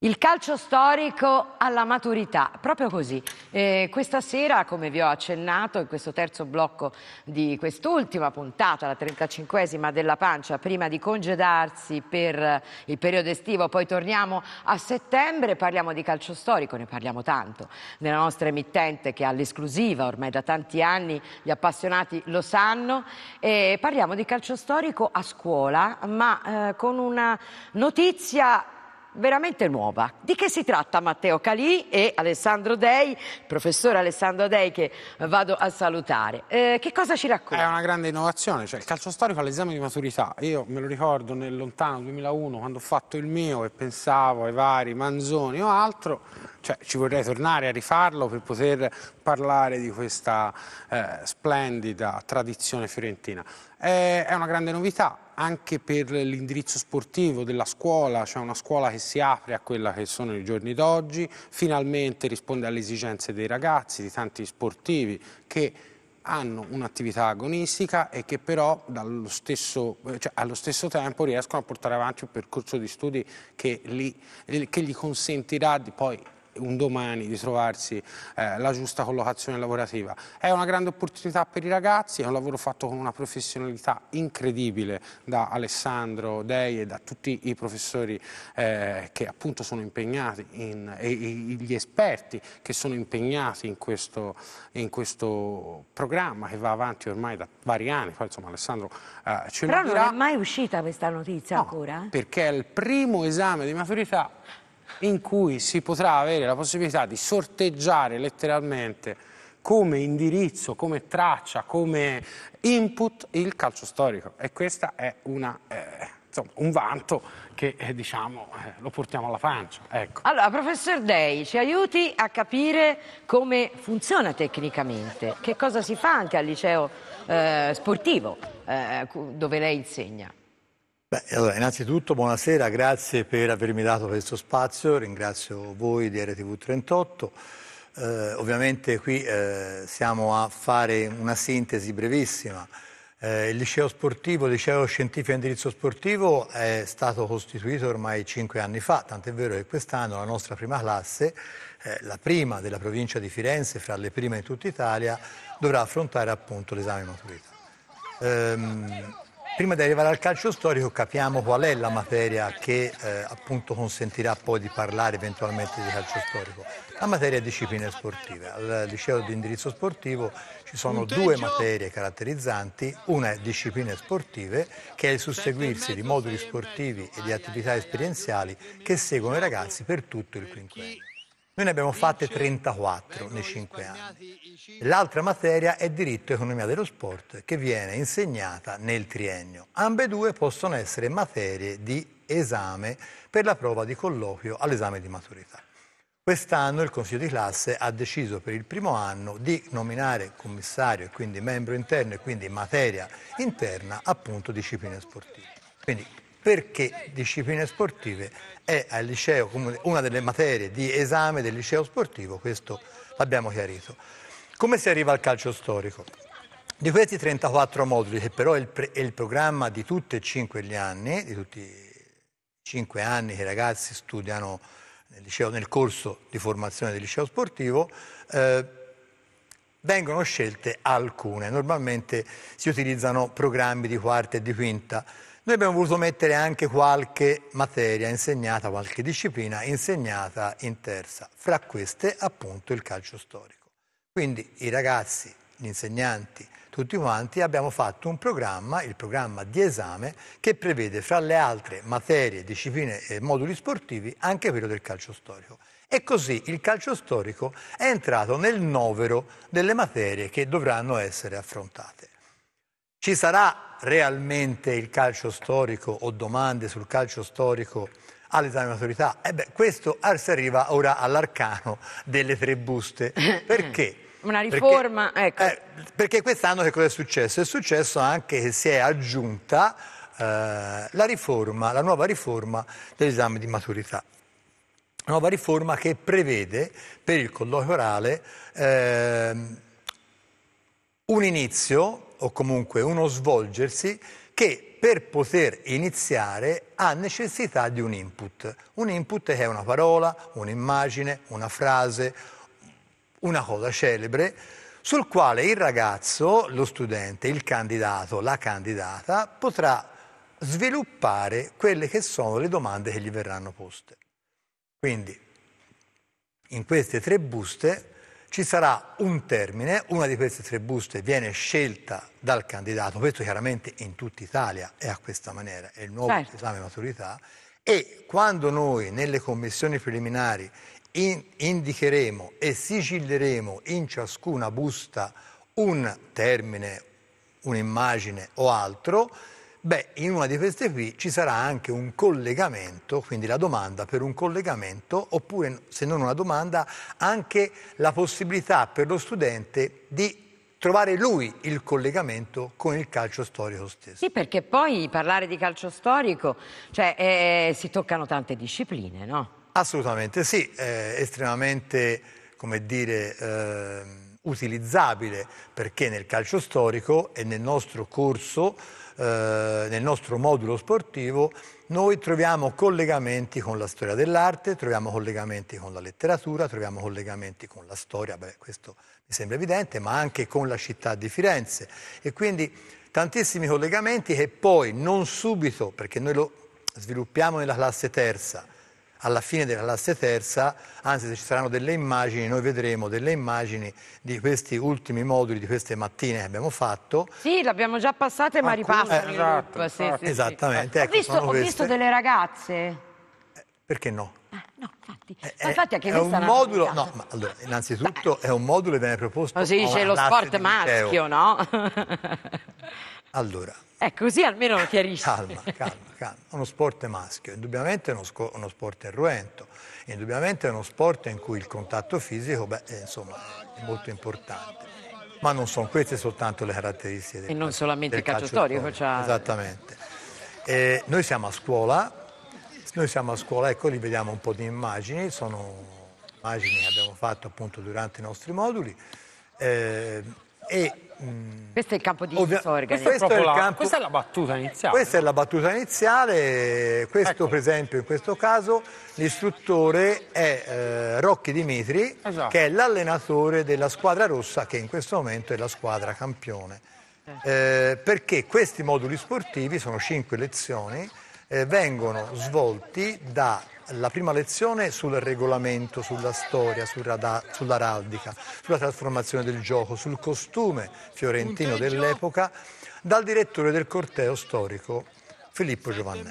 Il calcio storico alla maturità, proprio così. Eh, questa sera, come vi ho accennato, in questo terzo blocco di quest'ultima puntata, la 35esima della pancia, prima di congedarsi per eh, il periodo estivo, poi torniamo a settembre, parliamo di calcio storico, ne parliamo tanto, nella nostra emittente che ha l'esclusiva, ormai da tanti anni gli appassionati lo sanno, eh, parliamo di calcio storico a scuola, ma eh, con una notizia veramente nuova. Di che si tratta Matteo Calì e Alessandro Dei, professore Alessandro Dei che vado a salutare. Eh, che cosa ci racconta? È una grande innovazione, cioè il calcio storico all'esame di maturità. Io me lo ricordo nel lontano 2001 quando ho fatto il mio e pensavo ai vari Manzoni o altro, cioè ci vorrei tornare a rifarlo per poter parlare di questa eh, splendida tradizione fiorentina. Eh, è una grande novità anche per l'indirizzo sportivo della scuola, cioè una scuola che si apre a quella che sono i giorni d'oggi, finalmente risponde alle esigenze dei ragazzi, di tanti sportivi che hanno un'attività agonistica e che però stesso, cioè allo stesso tempo riescono a portare avanti un percorso di studi che, li, che gli consentirà di poi un domani di trovarsi eh, la giusta collocazione lavorativa. È una grande opportunità per i ragazzi, è un lavoro fatto con una professionalità incredibile da Alessandro Dei e da tutti i professori eh, che appunto sono impegnati in, e, gli esperti che sono impegnati in questo, in questo, programma che va avanti ormai da vari anni, poi insomma Alessandro eh, ce Però lo dirà. non è mai uscita questa notizia no, ancora? perché è il primo esame di maturità in cui si potrà avere la possibilità di sorteggiare letteralmente come indirizzo, come traccia, come input il calcio storico. E questo è una... Eh insomma, un vanto che eh, diciamo, eh, lo portiamo alla pancia. Ecco. Allora, professor Dei, ci aiuti a capire come funziona tecnicamente, che cosa si fa anche al liceo eh, sportivo eh, dove lei insegna. Beh, allora, innanzitutto buonasera, grazie per avermi dato questo spazio, ringrazio voi di RTV 38. Eh, ovviamente qui eh, siamo a fare una sintesi brevissima. Eh, il liceo sportivo, il liceo scientifico e indirizzo sportivo è stato costituito ormai cinque anni fa, tant'è vero che quest'anno la nostra prima classe, eh, la prima della provincia di Firenze, fra le prime in tutta Italia, dovrà affrontare appunto l'esame di maturità. Ehm, Prima di arrivare al calcio storico capiamo qual è la materia che eh, appunto consentirà poi di parlare eventualmente di calcio storico. La materia è discipline sportive. Al liceo di indirizzo sportivo ci sono due materie caratterizzanti, una è discipline sportive che è il susseguirsi di moduli sportivi e di attività esperienziali che seguono i ragazzi per tutto il quinquennio. Noi ne abbiamo fatte 34 nei 5 anni. L'altra materia è diritto e economia dello sport che viene insegnata nel triennio. Ambe due possono essere materie di esame per la prova di colloquio all'esame di maturità. Quest'anno il Consiglio di classe ha deciso per il primo anno di nominare commissario e quindi membro interno e quindi materia interna appunto discipline sportive. Quindi perché discipline sportive è al liceo una delle materie di esame del liceo sportivo, questo l'abbiamo chiarito. Come si arriva al calcio storico? Di questi 34 moduli, che però è il, è il programma di tutti e cinque gli anni, di tutti i cinque anni che i ragazzi studiano nel, liceo, nel corso di formazione del liceo sportivo, eh, vengono scelte alcune. Normalmente si utilizzano programmi di quarta e di quinta noi abbiamo voluto mettere anche qualche materia insegnata, qualche disciplina insegnata in terza, fra queste appunto il calcio storico. Quindi i ragazzi, gli insegnanti, tutti quanti abbiamo fatto un programma, il programma di esame, che prevede fra le altre materie, discipline e moduli sportivi anche quello del calcio storico. E così il calcio storico è entrato nel novero delle materie che dovranno essere affrontate. Ci sarà realmente il calcio storico o domande sul calcio storico all'esame di maturità? E eh beh, questo si arriva ora all'arcano delle tre buste. Perché? Una riforma, perché, ecco. Eh, perché quest'anno che cosa è successo? È successo anche che si è aggiunta eh, la riforma, la nuova riforma dell'esame di maturità nuova riforma che prevede per il colloquio orale eh, un inizio o comunque uno svolgersi che per poter iniziare ha necessità di un input. Un input è una parola, un'immagine, una frase, una cosa celebre, sul quale il ragazzo, lo studente, il candidato, la candidata potrà sviluppare quelle che sono le domande che gli verranno poste. Quindi in queste tre buste ci sarà un termine, una di queste tre buste viene scelta dal candidato, questo chiaramente in tutta Italia è a questa maniera, è il nuovo certo. esame maturità, e quando noi nelle commissioni preliminari in, indicheremo e sigilleremo in ciascuna busta un termine, un'immagine o altro, Beh, in una di queste qui ci sarà anche un collegamento, quindi la domanda per un collegamento, oppure se non una domanda, anche la possibilità per lo studente di trovare lui il collegamento con il calcio storico stesso. Sì, perché poi parlare di calcio storico, cioè eh, eh si toccano tante discipline, no? Assolutamente sì, è eh, estremamente, come dire... Eh, utilizzabile perché nel calcio storico e nel nostro corso eh, nel nostro modulo sportivo, noi troviamo collegamenti con la storia dell'arte, troviamo collegamenti con la letteratura, troviamo collegamenti con la storia, beh, questo mi sembra evidente, ma anche con la città di Firenze. E quindi tantissimi collegamenti che poi non subito, perché noi lo sviluppiamo nella classe terza, alla fine della classe terza, anzi se ci saranno delle immagini, noi vedremo delle immagini di questi ultimi moduli, di queste mattine che abbiamo fatto. Sì, le abbiamo già passate ma ripassano eh, esatto, sì, Sì, Esattamente. Sì. Ecco, ho, visto, ho visto, delle ragazze. Eh, perché no? Ah, no, infatti. Eh, ma infatti anche è un modulo, no, ma allora, innanzitutto Beh. è un modulo che viene proposto. Ma si dice lo sport maschio, no? allora. Eh, così almeno lo chiarisci. Calma, calma calma. Uno sport maschio, indubbiamente è uno, uno, sport erruento, indubbiamente è uno sport in cui il contatto fisico beh, è, eh, insomma, è molto importante. Ma non sono queste soltanto le caratteristiche del E non solamente il calcio, storico. Cioè... Esattamente. E noi siamo a scuola, noi siamo a scuola, ecco lì vediamo un po' di immagini, sono immagini che abbiamo fatto appunto durante i nostri moduli. Eh, e Mm. Questo è il campo di Ovvia- organi. Questo è la, campo... Questa è la battuta iniziale. Questa è la battuta iniziale. Questo, ecco. per esempio, in questo caso l'istruttore è eh, Rocchi Dimitri, esatto. che è l'allenatore della squadra rossa, che in questo momento è la squadra campione. Certo. Eh, perché questi moduli sportivi, sono cinque lezioni, eh, vengono svolti da la prima lezione sul regolamento, sulla storia, sull'araldica, sulla trasformazione del gioco, sul costume fiorentino dell'epoca dal direttore del corteo storico Filippo Giovanni.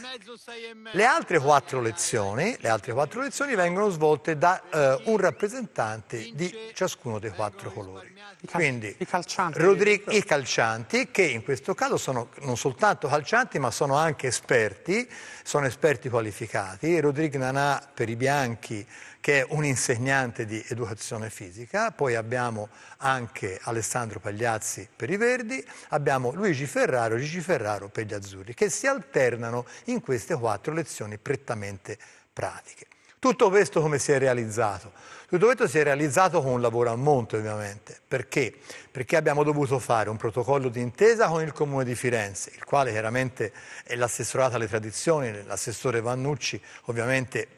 Le altre quattro lezioni, altre quattro lezioni vengono svolte da eh, un rappresentante di ciascuno dei quattro colori. Quindi I calcianti. Rodrigo, I calcianti che in questo caso sono non soltanto calcianti ma sono anche esperti, sono esperti qualificati. Rodrigo Nanà per i bianchi che è un insegnante di educazione fisica, poi abbiamo anche Alessandro Pagliazzi per i Verdi, abbiamo Luigi Ferraro e Gigi Ferraro per gli Azzurri, che si alternano in queste quattro lezioni prettamente pratiche. Tutto questo come si è realizzato? Tutto questo si è realizzato con un lavoro a monte ovviamente, perché? Perché abbiamo dovuto fare un protocollo d'intesa con il Comune di Firenze, il quale chiaramente è l'assessorato alle tradizioni, l'assessore Vannucci ovviamente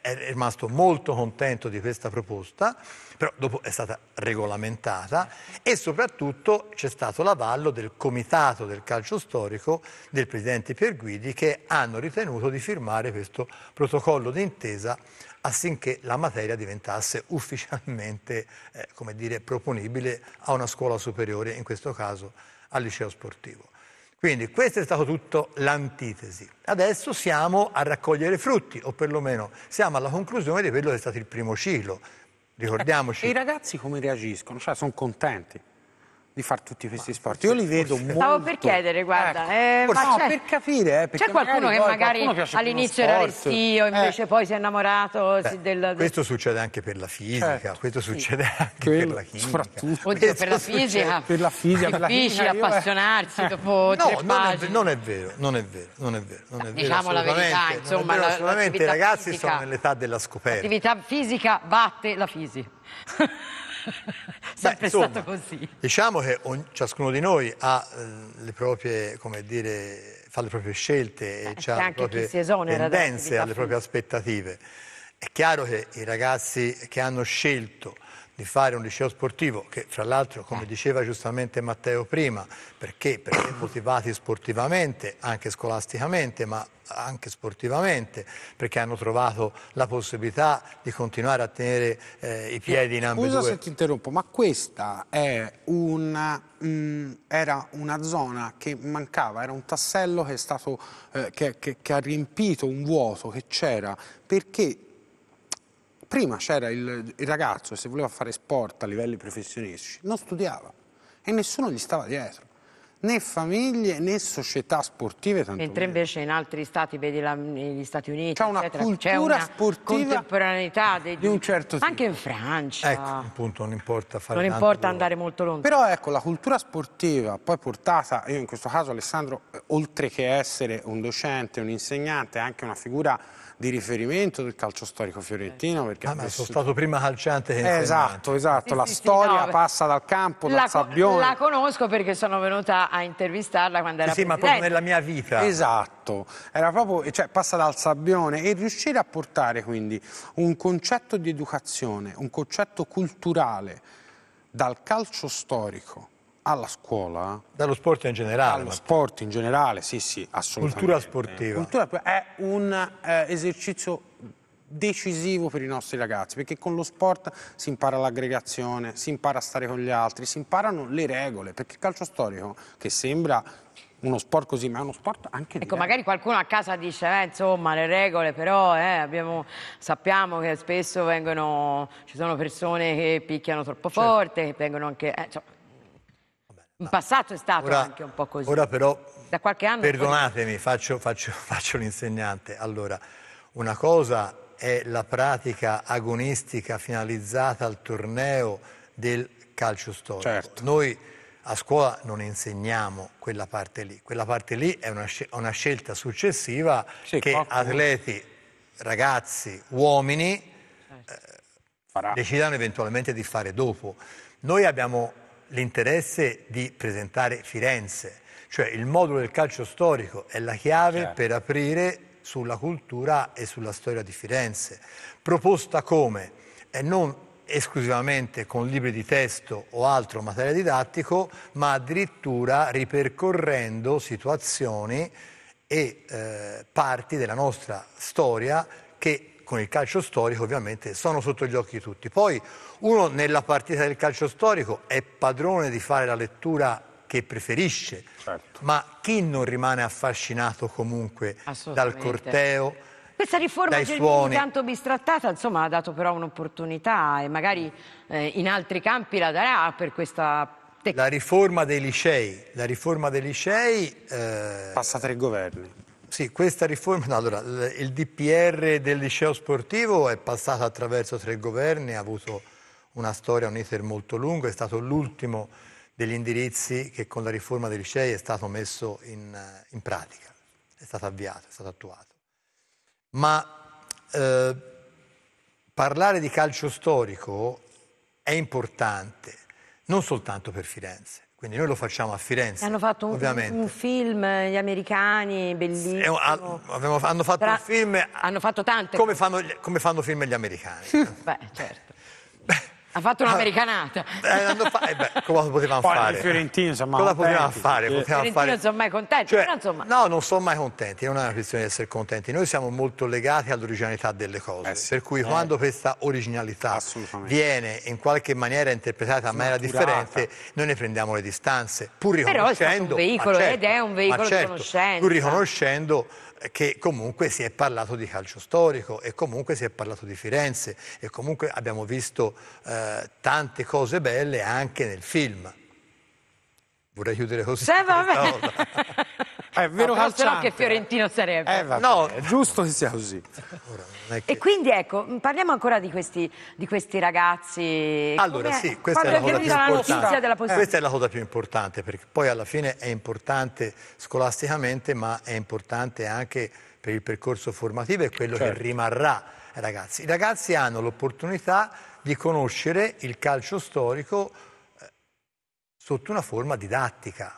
è rimasto molto contento di questa proposta, però dopo è stata regolamentata e soprattutto c'è stato l'avallo del comitato del calcio storico del presidente Pierguidi che hanno ritenuto di firmare questo protocollo d'intesa affinché la materia diventasse ufficialmente eh, dire, proponibile a una scuola superiore, in questo caso al liceo sportivo. Quindi questo è stato tutto l'antitesi. Adesso siamo a raccogliere frutti, o perlomeno siamo alla conclusione di quello che è stato il primo ciclo. Eh, Ricordiamoci. E I ragazzi come reagiscono? Cioè, sono contenti? di fare tutti questi sport. Io li vedo molto. Stavo per chiedere, guarda. Ecco. Eh, no, per capire. Eh, c'è qualcuno magari che magari qualcuno all'inizio era restio, eh. invece eh. poi si è innamorato Beh, del... Questo succede anche per la fisica, certo. questo succede sì. anche Quello, per la chimica. Oddio, per la fisica. Per la fisica, È difficile eh. appassionarsi dopo no, tre non è, non è vero, non è vero, non è vero. Non è diciamo la verità, insomma. Vero, assolutamente i ragazzi sono nell'età della scoperta. L'attività fisica batte la fisica. sempre Beh, insomma, stato così. Diciamo che ciascuno di noi ha eh, le proprie, come dire, fa le proprie scelte e eh, ha le proprie tendenze, ha le proprie aspettative. È chiaro che i ragazzi che hanno scelto di fare un liceo sportivo che fra l'altro come eh. diceva giustamente Matteo prima perché? perché motivati sportivamente anche scolasticamente ma anche sportivamente perché hanno trovato la possibilità di continuare a tenere eh, i piedi in ambito. Scusa se ti interrompo ma questa una, mh, mm, era una zona che mancava era un tassello che, è stato, eh, che, che, che ha riempito un vuoto che c'era perché prima c'era il, il ragazzo che se voleva fare sport a livelli professionistici non studiava e nessuno gli stava dietro né famiglie né società sportive. Mentre invece in altri stati, vedi la, negli Stati Uniti, c'è una eccetera, cultura una sportiva contemporaneità dei, di un certo tipo. Anche in Francia. Ecco, appunto, non importa fare Non importa andare molto lontano. Però ecco, la cultura sportiva poi portata, io in questo caso Alessandro, eh, oltre che essere un docente, un insegnante, è anche una figura di riferimento del calcio storico fiorentino. Perché ah, adesso... sono stato prima calciante che Esatto, esatto. Sì, la sì, storia no, passa dal campo, dal sabbione. La conosco perché sono venuta a intervistarla quando era sì, Sì, ma proprio nella mia vita. Esatto. Era proprio, cioè, passa dal sabbione e riuscire a portare quindi un concetto di educazione, un concetto culturale dal calcio storico alla scuola... Dallo sport in generale. Allo sport in generale, sì, sì, assolutamente. Cultura sportiva. Cultura è un eh, esercizio decisivo per i nostri ragazzi, perché con lo sport si impara l'aggregazione, si impara a stare con gli altri, si imparano le regole, perché il calcio storico, che sembra uno sport così, ma è uno sport anche Ecco, diverso. magari qualcuno a casa dice, eh, insomma, le regole, però eh, abbiamo, sappiamo che spesso vengono, ci sono persone che picchiano troppo certo. forte, che vengono anche... Eh, insomma, in passato è stato ora, anche un po' così. Ora però, da qualche anno perdonatemi, poi... faccio, faccio, faccio l'insegnante. Allora, una cosa è la pratica agonistica finalizzata al torneo del calcio storico. Certo. Noi a scuola non insegniamo quella parte lì, quella parte lì è una, scel una scelta successiva sì, che qualcuno. atleti, ragazzi, uomini certo. eh, decidano eventualmente di fare dopo. Noi abbiamo l'interesse di presentare Firenze, cioè il modulo del calcio storico è la chiave certo. per aprire sulla cultura e sulla storia di Firenze. Proposta come? E non esclusivamente con libri di testo o altro materiale didattico, ma addirittura ripercorrendo situazioni e eh, parti della nostra storia che con il calcio storico ovviamente sono sotto gli occhi di tutti. Poi uno nella partita del calcio storico è padrone di fare la lettura che preferisce, certo. ma chi non rimane affascinato comunque dal corteo? Questa riforma Gelmini tanto bistrattata insomma, ha dato però un'opportunità e magari eh, in altri campi la darà per questa tecnica. La riforma dei licei, la riforma dei licei... Eh... Passata ai governi sì, questa riforma, no, allora, il DPR del liceo sportivo è passato attraverso tre governi, ha avuto una storia, un iter molto lungo, è stato l'ultimo degli indirizzi che con la riforma dei licei è stato messo in, eh, in pratica, è stato avviato, è stato attuato. Ma eh, parlare di calcio storico è importante, non soltanto per Firenze, quindi noi lo facciamo a Firenze. Hanno fatto un, un film gli americani, bellissimo. Sì, hanno fatto Tra... un film. Hanno fatto tante. Come fanno, come fanno film gli americani. Beh, certo. Ha fatto un'americanata. Ah. Eh, fa... eh beh, cosa potevamo Poi fare? Fiorentino, insomma, cosa potevamo fare? Potevamo Fiorentino fare... non sono mai contenti. Cioè, insomma... No, non sono mai contenti, non è una questione di essere contenti. Noi siamo molto legati all'originalità delle cose. Eh sì. Per cui eh. quando questa originalità viene in qualche maniera interpretata in maniera differente, noi ne prendiamo le distanze. Pur riconoscendo. Però è certo, un veicolo certo, ed è un veicolo certo, riconoscente. Pur riconoscendo che comunque si è parlato di calcio storico e comunque si è parlato di Firenze e comunque abbiamo visto eh, tante cose belle anche nel film. Vorrei chiudere così. Sì, È eh, vero no, calciante. Però che fiorentino sarebbe. Eh, no, è giusto che sia così. Che... E quindi ecco, parliamo ancora di questi, di questi ragazzi. Allora Come... sì, questa Quando è, la cosa più importante. Della eh, questa è la cosa più importante perché poi alla fine è importante scolasticamente ma è importante anche per il percorso formativo e quello certo. che rimarrà ragazzi. I ragazzi hanno l'opportunità di conoscere il calcio storico eh, sotto una forma didattica,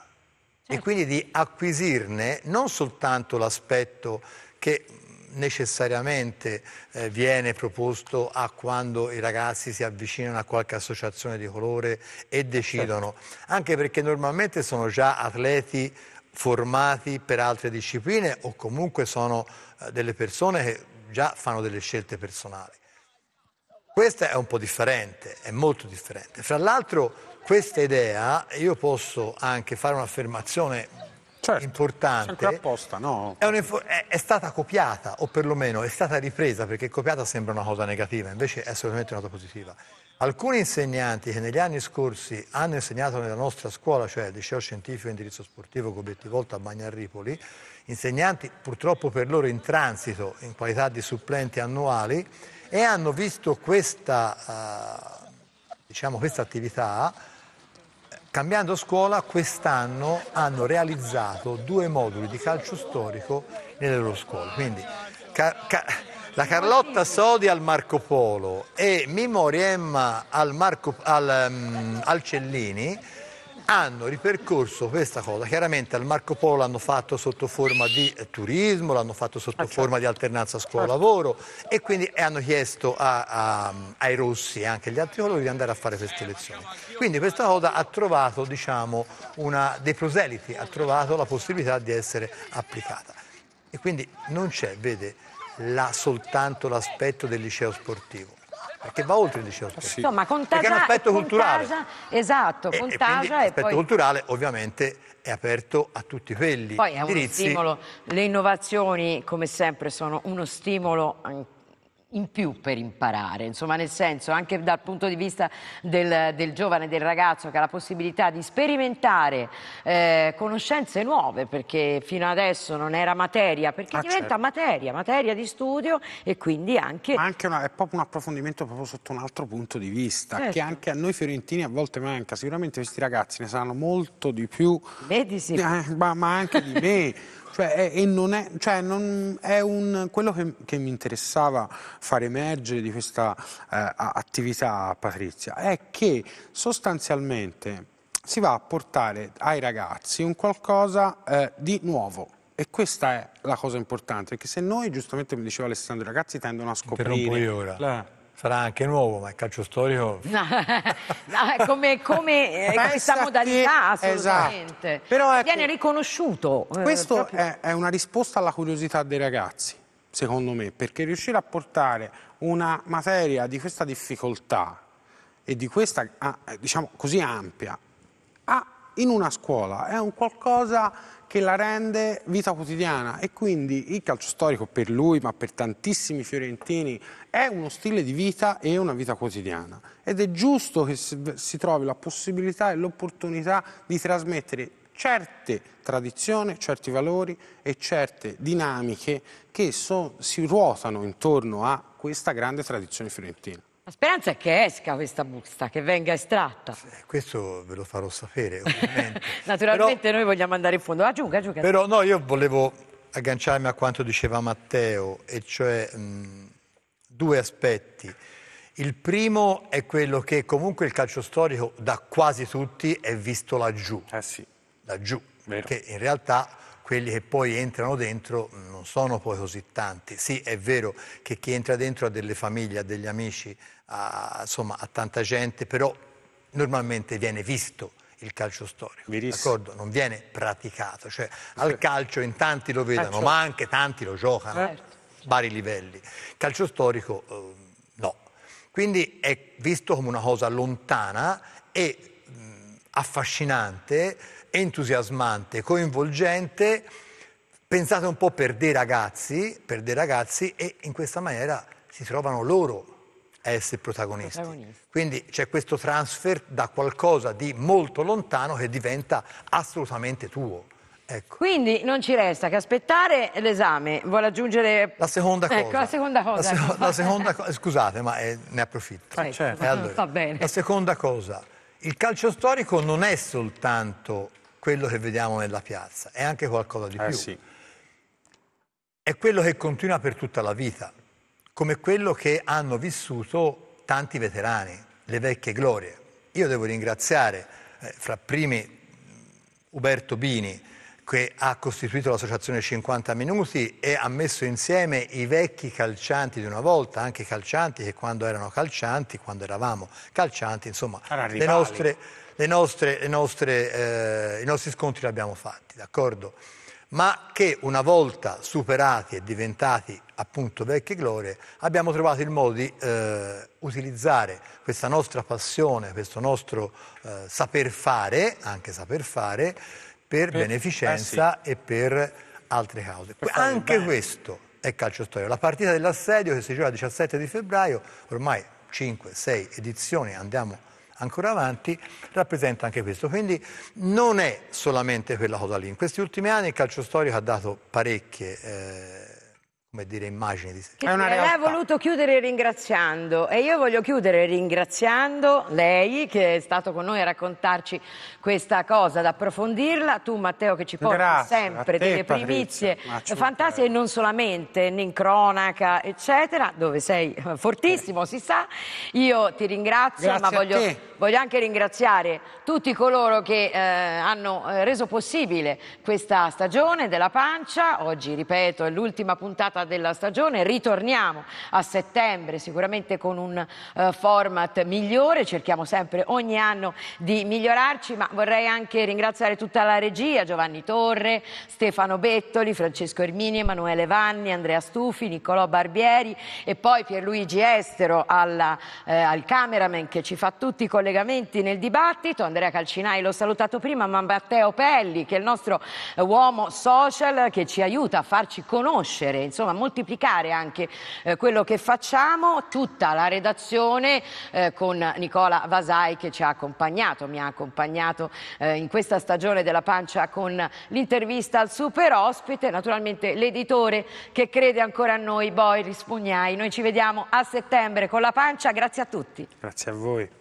e quindi di acquisirne non soltanto l'aspetto che necessariamente eh, viene proposto a quando i ragazzi si avvicinano a qualche associazione di colore e decidono, certo. anche perché normalmente sono già atleti formati per altre discipline o comunque sono eh, delle persone che già fanno delle scelte personali. Questa è un po' differente, è molto differente. Fra l'altro questa idea io posso anche fare un'affermazione certo, importante. Apposta, no? è, è, è, stata copiata, o perlomeno è stata ripresa, perché copiata sembra una cosa negativa, invece è assolutamente una cosa positiva. Alcuni insegnanti che negli anni scorsi hanno insegnato nella nostra scuola, cioè il liceo scientifico e indirizzo sportivo Gobetti Volta a Bagnarripoli, insegnanti purtroppo per loro in transito in qualità di supplenti annuali, e hanno visto questa, uh, diciamo, questa attività Cambiando scuola, quest'anno hanno realizzato due moduli di calcio storico nelle loro scuole. Quindi ca ca la Carlotta Sodi al Marco Polo e Mimo Riemma al, Marco, al, um, al Cellini hanno ripercorso questa cosa, chiaramente al Marco Polo l'hanno fatto sotto forma di turismo, l'hanno fatto sotto ah, certo. forma di alternanza certo. scuola-lavoro e quindi hanno chiesto a, a, ai Rossi e anche agli altri colori di andare a fare queste lezioni. Quindi questa cosa ha trovato diciamo, una, dei proseliti, ha trovato la possibilità di essere applicata. E quindi non c'è, vede, la, soltanto l'aspetto del liceo sportivo perché va oltre il 18. Sì. Insomma, contagia, perché è un aspetto culturale. Contagia, esatto, e, contagia. E, e poi... culturale ovviamente è aperto a tutti quelli. Poi è un stimolo, le innovazioni come sempre sono uno stimolo anche in più per imparare, insomma nel senso anche dal punto di vista del, del giovane, del ragazzo che ha la possibilità di sperimentare eh, conoscenze nuove perché fino adesso non era materia, perché ah, diventa certo. materia, materia di studio e quindi anche... Ma anche una, è proprio un approfondimento proprio sotto un altro punto di vista certo. che anche a noi fiorentini a volte manca, sicuramente questi ragazzi ne sanno molto di più, Vedi, sì. eh, ma, ma anche di me. Cioè, è, non è, cioè non è un, quello che, che, mi interessava far emergere di questa eh, attività, Patrizia, è che sostanzialmente si va a portare ai ragazzi un qualcosa eh, di nuovo. E questa è la cosa importante, perché se noi, giustamente come diceva Alessandro, i ragazzi tendono a scoprire... Interrompo io ora. La Sarà anche nuovo, ma il calcio storico... come, come eh, questa modalità, che, esatto. assolutamente. Esatto. Però ecco, Viene riconosciuto. Questa eh, è, una risposta alla curiosità dei ragazzi, secondo me, perché riuscire a portare una materia di questa difficoltà e di questa, ah, eh, diciamo, così ampia, a, ah, in una scuola è un qualcosa che la rende vita quotidiana e quindi il calcio storico per lui, ma per tantissimi fiorentini, è uno stile di vita e una vita quotidiana. Ed è giusto che si trovi la possibilità e l'opportunità di trasmettere certe tradizioni, certi valori e certe dinamiche che so, si ruotano intorno a questa grande tradizione fiorentina. La speranza è che esca questa busta, che venga estratta. Questo ve lo farò sapere, ovviamente. Naturalmente però, noi vogliamo andare in fondo. Aggiunga, ah, aggiunga. Però no, io volevo agganciarmi a quanto diceva Matteo, e cioè mh, due aspetti. Il primo è quello che comunque il calcio storico da quasi tutti è visto laggiù. Eh sì. Laggiù. Vero. Perché in realtà quelli che poi entrano dentro non sono poi così tanti. Sì, è vero che chi entra dentro ha delle famiglie, ha degli amici, ha, insomma, ha tanta gente, però normalmente viene visto il calcio storico, d'accordo? Non viene praticato, cioè al calcio in tanti lo vedono, calcio. ma anche tanti lo giocano, certo. a vari livelli. Calcio storico eh, no. Quindi è visto come una cosa lontana e mh, mm, affascinante, entusiasmante, coinvolgente, pensate un po' per dei ragazzi, per dei ragazzi e in questa maniera si trovano loro a essere protagonisti. protagonisti. Quindi c'è questo transfer da qualcosa di molto lontano che diventa assolutamente tuo. Ecco. Quindi non ci resta che aspettare l'esame. Vuole aggiungere la seconda ecco, cosa? Ecco, la seconda cosa. La se la seconda co scusate, ma eh, ne approfitto. Eh, certo. allora, Va bene. La seconda cosa. Il calcio storico non è soltanto quello che vediamo nella piazza, è anche qualcosa di eh più. Sì. È quello che continua per tutta la vita, come quello che hanno vissuto tanti veterani, le vecchie glorie. Io devo ringraziare, eh, fra primi, Uberto Bini, che ha costituito l'associazione 50 Minuti e ha messo insieme i vecchi calcianti di una volta, anche i calcianti che quando erano calcianti, quando eravamo calcianti, insomma, le nostre, le nostre, le nostre, eh, i nostri scontri li abbiamo fatti, d'accordo? ma che una volta superati e diventati appunto vecchie glorie, abbiamo trovato il modo di eh, utilizzare questa nostra passione, questo nostro eh, saper fare, anche saper fare, per, per... beneficenza ah, sì. e per altre cause. Per Anche questo è calcio storico. La partita dell'assedio che si gioca il 17 di febbraio, ormai 5-6 edizioni, andiamo ancora avanti, rappresenta anche questo. Quindi non è solamente quella cosa lì. In questi ultimi anni il calcio storico ha dato parecchie... Eh, come dire, immagini di sé. È una Lei ha voluto chiudere ringraziando e io voglio chiudere ringraziando lei che è stato con noi a raccontarci questa cosa, ad approfondirla, tu Matteo che ci porti Grazie, sempre te, delle primizie fantastiche e non solamente in cronaca eccetera, dove sei eh, fortissimo eh. si sa, io ti ringrazio Grazie ma voglio, voglio, anche ringraziare tutti coloro che eh, hanno eh, reso possibile questa stagione della pancia, oggi ripeto è l'ultima puntata durata della stagione. Ritorniamo a settembre sicuramente con un uh, format migliore, cerchiamo sempre ogni anno di migliorarci, ma vorrei anche ringraziare tutta la regia, Giovanni Torre, Stefano Bettoli, Francesco Ermini, Emanuele Vanni, Andrea Stufi, Niccolò Barbieri e poi Pierluigi Estero alla, eh, al cameraman che ci fa tutti i collegamenti nel dibattito, Andrea Calcinai l'ho salutato prima, ma Matteo Pelli che è il nostro eh, uomo social che ci aiuta a farci conoscere, insomma insomma moltiplicare anche eh, quello che facciamo, tutta la redazione eh, con Nicola Vasai che ci ha accompagnato, mi ha accompagnato eh, in questa stagione della pancia con l'intervista al super ospite, naturalmente l'editore che crede ancora a noi, Boy Rispugnai. Noi ci vediamo a settembre con la pancia, grazie a tutti. Grazie a voi.